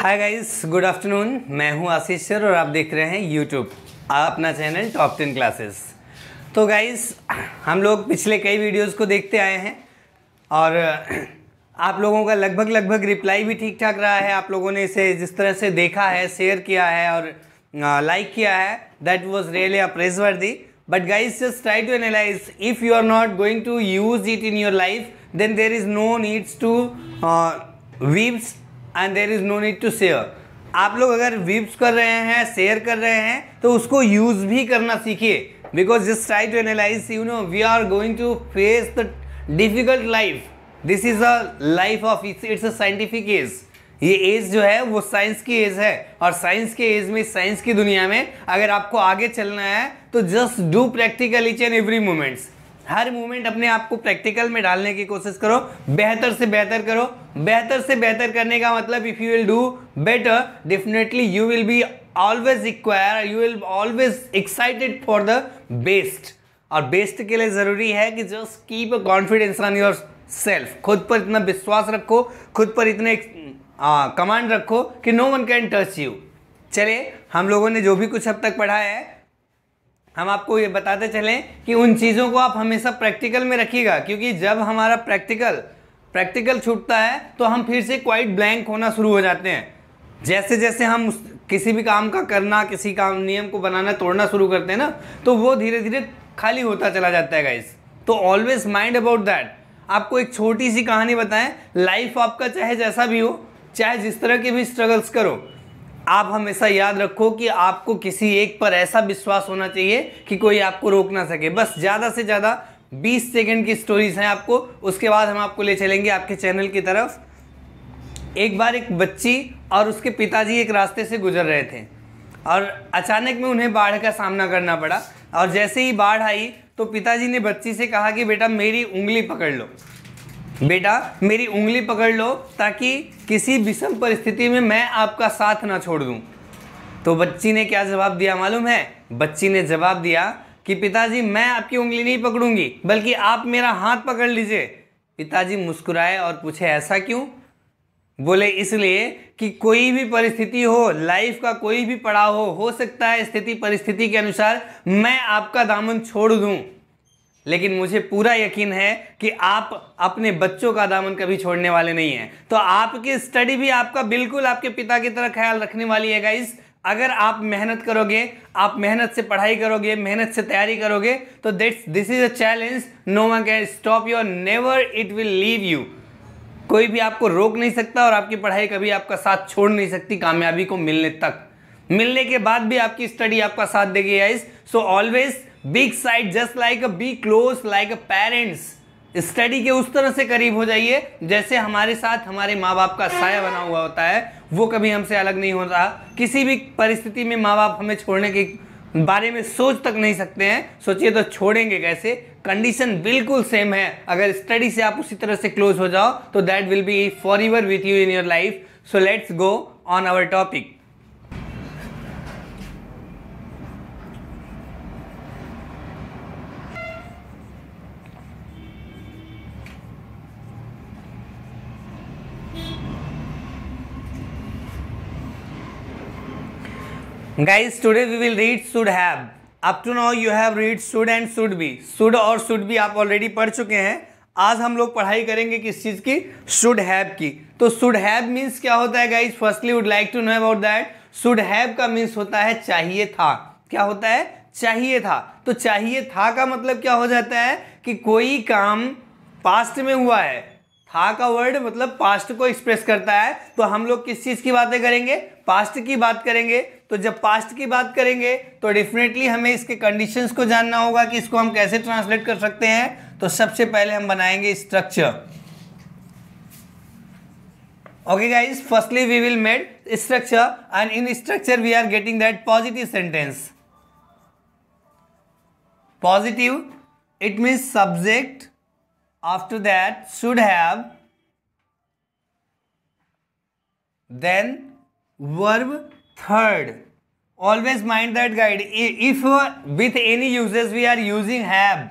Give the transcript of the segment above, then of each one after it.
Hi guys good afternoon मैं हूं आशीष sir और आप देख रहे हैं यूट्यूब अपना चैनल टॉप टेन क्लासेस तो गाइस हम लोग पिछले कई वीडियोस को देखते आए हैं और आप लोगों का लगभग लगभग रिप्लाई भी ठीक ठाक रहा है आप लोगों ने इसे जिस तरह से देखा है शेयर किया है और लाइक किया है that was really appraise the but guys just try to analyse if you are not going to use it in your life then there is no needs to views and there is no need to share आप लोग अगर weeps कर रहे हैं share कर रहे हैं तो उसको यूज़ भी करना सीखिए बिकॉज जिस try to analyse you know we are going to face the difficult life this is a life of it's it's a scientific age ये एज जो है वो साइंस की एज है और साइंस के एज में साइंस की दुनिया में अगर आपको आगे चलना है तो just do practical each and every moments हर मूवमेंट अपने आप को प्रैक्टिकल में डालने की कोशिश करो बेहतर से बेहतर करो बेहतर से बेहतर करने का मतलब if you will do better definitely you will be always acquire you will always excited for the best और बेस्ट के लिए ज़रूरी है कि just keep a confidence on your self खुद पर इतना विश्वास रखो खुद पर इतने कमांड रखो कि no one can touch you चले हम लोगों ने जो भी कुछ अब तक पढ़ा है हम आपको ये बताते चलें कि उन चीज़ों को आप हमेशा प्रैक्टिकल में रखिएगा क्योंकि जब हमारा प्रैक्टिकल प्रैक्टिकल छूटता है तो हम फिर से क्वाइट ब्लैंक होना शुरू हो जाते हैं जैसे जैसे हम किसी भी काम का करना किसी काम नियम को बनाना तोड़ना शुरू करते हैं ना तो वो धीरे धीरे खाली होता चला जाता है गाइस तो ऑलवेज माइंड अबाउट दैट आपको एक छोटी सी कहानी बताएं लाइफ आपका चाहे जैसा भी हो चाहे जिस तरह के भी स्ट्रगल्स करो आप हमेशा याद रखो कि आपको किसी एक पर ऐसा विश्वास होना चाहिए कि कोई आपको रोक ना सके बस ज़्यादा से ज़्यादा 20 सेकंड की स्टोरीज हैं आपको उसके बाद हम आपको ले चलेंगे आपके चैनल की तरफ एक बार एक बच्ची और उसके पिताजी एक रास्ते से गुजर रहे थे और अचानक में उन्हें बाढ़ का सामना करना पड़ा और जैसे ही बाढ़ आई तो पिताजी ने बच्ची से कहा कि बेटा मेरी उंगली पकड़ लो बेटा मेरी उंगली पकड़ लो ताकि किसी विषम परिस्थिति में मैं आपका साथ ना छोड़ दूँ तो बच्ची ने क्या जवाब दिया मालूम है बच्ची ने जवाब दिया कि पिताजी मैं आपकी उंगली नहीं पकड़ूंगी बल्कि आप मेरा हाथ पकड़ लीजिए पिताजी मुस्कुराए और पूछे ऐसा क्यों बोले इसलिए कि कोई भी परिस्थिति हो लाइफ का कोई भी पड़ाव हो हो सकता है स्थिति परिस्थिति के अनुसार मैं आपका दामन छोड़ दूँ लेकिन मुझे पूरा यकीन है कि आप अपने बच्चों का दामन कभी छोड़ने वाले नहीं हैं तो आपकी स्टडी भी आपका बिल्कुल आपके पिता की तरह ख्याल रखने वाली है गाइज़ अगर आप मेहनत करोगे आप मेहनत से पढ़ाई करोगे मेहनत से तैयारी करोगे तो that's this is a challenge no one can stop your never it will leave you कोई भी आपको रोक नहीं सकता और आपकी पढ़ाई कभी आपका साथ छोड़ नहीं सकती कामयाबी को मिलने तक मिलने के बाद भी आपकी स्टडी आपका साथ देगी eyes so always big side just like a be close like a parents study के उस तरह से करीब हो जाइए जैसे हमारे साथ हमारे माँ बाप का साया बना हुआ होता है वो कभी हमसे अलग नहीं हो रहा किसी भी परिस्थिति में माँ बाप हमें छोड़ने के बारे में सोच तक नहीं सकते हैं सोचिए तो छोड़ेंगे कैसे कंडीशन बिल्कुल सेम है अगर स्टडी से आप उसी तरह से क्लोज हो जाओ तो that will be forever with you in your life so let's go on our topic guys today we will read should have up to now you have read should and should be should और should be आप already पढ़ चुके हैं आज हम लोग पढ़ाई करेंगे किस चीज़ की शुड हैव की तो शुड हैव मीन्स क्या होता है guys firstly would like to know about that should have का मीन्स होता है चाहिए था क्या होता है चाहिए था तो चाहिए था का मतलब क्या हो जाता है कि कोई काम पास्ट में हुआ है था का वर्ड मतलब पास्ट को एक्सप्रेस करता है तो हम लोग किस चीज़ की बातें करेंगे पास्ट की बात करेंगे तो जब पास्ट की बात करेंगे तो डेफिनेटली हमें इसके कंडीशंस को जानना होगा कि इसको हम कैसे ट्रांसलेट कर सकते हैं तो सबसे पहले हम बनाएंगे structure okay guys firstly we will made structure and in structure we are getting that positive sentence positive it means subject after that should have then verb third always mind that guide if with any uses we are using have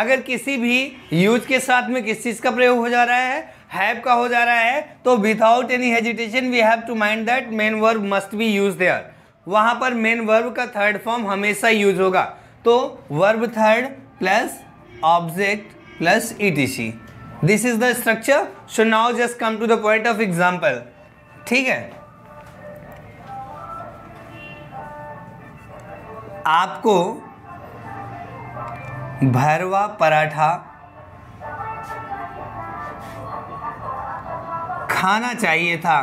अगर किसी भी use के साथ में किस चीज़ का प्रयोग हो जा रहा है हैब का हो जा रहा है तो without any hesitation we have to mind that main verb must be use there वहां पर मेन वर्ब का थर्ड फॉर्म हमेशा यूज होगा तो verb third plus object plus E this is the structure so now just come to the point of example ठीक है आपको भरवा पराठा खाना चाहिए था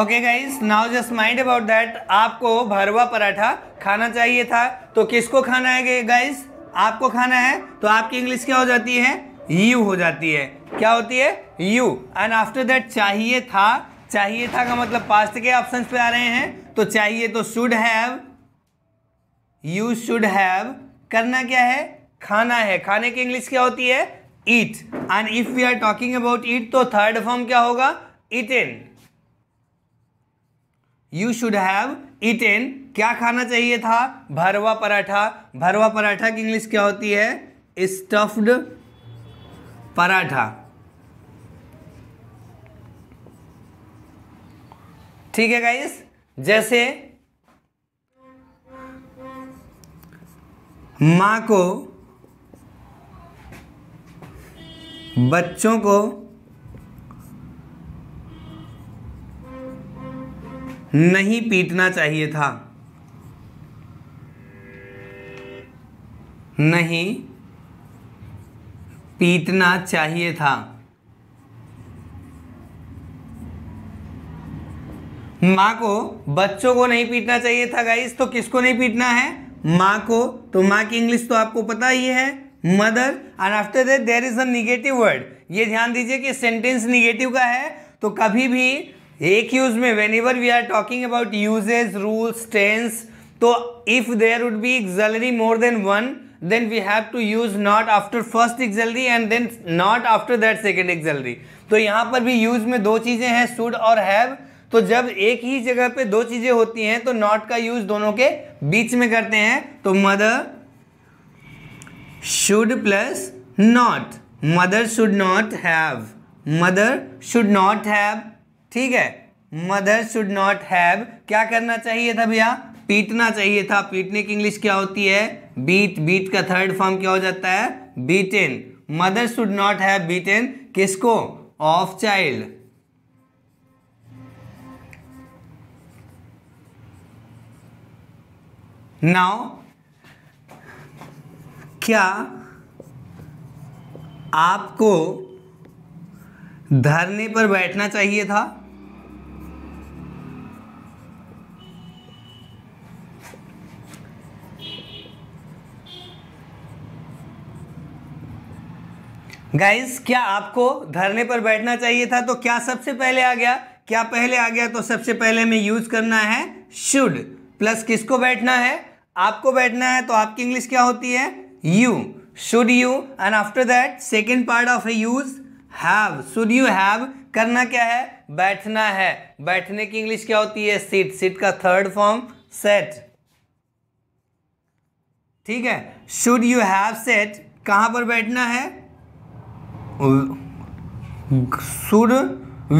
okay guys now just mind about that आपको भरवा पराठा खाना चाहिए था तो किसको खाना है गाइस आपको खाना है तो आपकी इंग्लिश क्या हो जाती है यू हो जाती है क्या होती है यू एंड आफ्टर दैट चाहिए था चाहिए था का मतलब पास्ट के ऑप्शन पे आ रहे हैं तो चाहिए तो should have you should have करना क्या है खाना है खाने की इंग्लिश क्या होती है eat and if we are talking about eat तो थर्ड फॉर्म क्या होगा eaten you should have eaten क्या खाना चाहिए था भरवा पराठा भरवा पराठा की इंग्लिश क्या होती है स्टफ्ड पराठा ठीक है गाइस जैसे माँ को बच्चों को नहीं पीटना चाहिए था नहीं पीटना चाहिए था माँ को बच्चों को नहीं पीटना चाहिए था गाइस तो किसको नहीं पीटना है माँ को तो माँ की इंग्लिश तो आपको पता ही है mother and after that there is negative word ये ध्यान दीजिए कि सेंटेंस निगेटिव का है तो कभी भी एक यूज में whenever we are talking about uses rules tense तो if there would be auxiliary more than one then we have to use not after first auxiliary and then not after that second auxiliary तो यहाँ पर भी use में दो चीज़ें हैं should और हैव तो जब एक ही जगह पे दो चीजें होती हैं तो नॉट का यूज दोनों के बीच में करते हैं तो mother should plus not mother should not have mother should not have ठीक है मदर शुड नॉट हैव क्या करना चाहिए था भैया पीटना चाहिए था पीटने की इंग्लिश क्या होती है बीट बीट का थर्ड फॉर्म क्या हो जाता है beaten mother should not have beaten किसको ऑफ चाइल्ड नाउ क्या आपको धरने पर बैठना चाहिए था गाइस क्या आपको धरने पर बैठना चाहिए था तो क्या सबसे पहले आ गया क्या पहले आ गया तो सबसे पहले हमें यूज करना है शुड प्लस किसको बैठना है आपको बैठना है तो आपकी इंग्लिश क्या होती है you should you and after that second part of a use have should you have करना क्या है बैठना है बैठने की इंग्लिश क्या होती है सीट सीट का थर्ड फॉर्म सेट ठीक है शुड यू हैव सेट कहां पर बैठना है should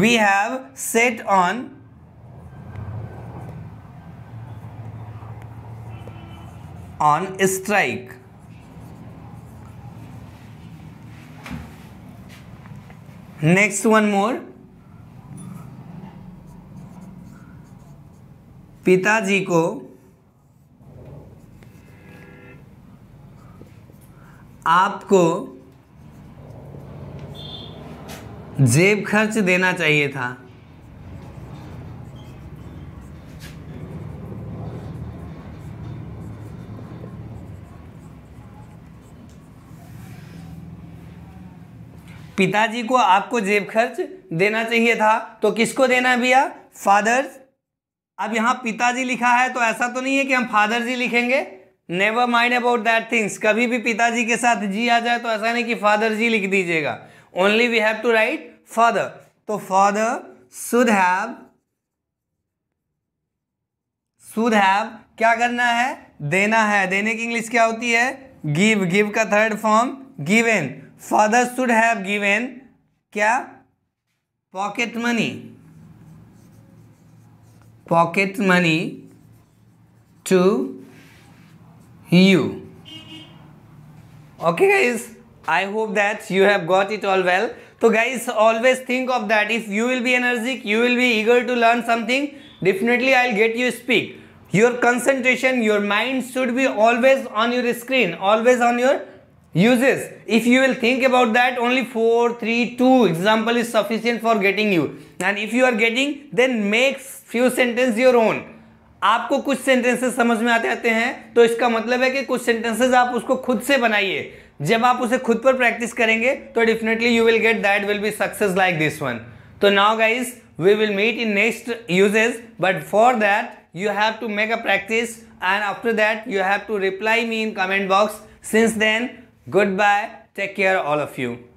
we have set on on strike next one more पिताजी को आपको जेब खर्च देना चाहिए था पिताजी को आपको जेब खर्च देना चाहिए था तो किसको देना है भैया फादर अब यहाँ पिताजी लिखा है तो ऐसा तो नहीं है कि हम फादर जी लिखेंगे never mind about that things कभी भी पिताजी के साथ जी आ जाए तो ऐसा नहीं कि फादर जी लिख दीजिएगा only we have to write father तो father should have should have क्या करना है देना है देने की इंग्लिश क्या होती है गिव गिव का third form given Father should have given. क्या pocket money. Pocket money to you okay guys i hope that you have got it all well so guys always think of that if you will be energetic you will be eager to learn something definitely i'll get you speak your concentration your mind should be always on your screen always on your uses if you will think about that only 4 3 2 example is sufficient for getting you and if you are getting then make few sentence your own आपको कुछ sentences समझ में आते आते हैं तो इसका मतलब है कि कुछ सेंटेंसेस आप उसको खुद से बनाइए जब आप उसे खुद पर प्रैक्टिस करेंगे तो definitely you will get that will be success like this one तो now guys we will meet in next uses but for that you have to make a practice and after that you have to reply me in comment box since then Goodbye. Take care, all of you.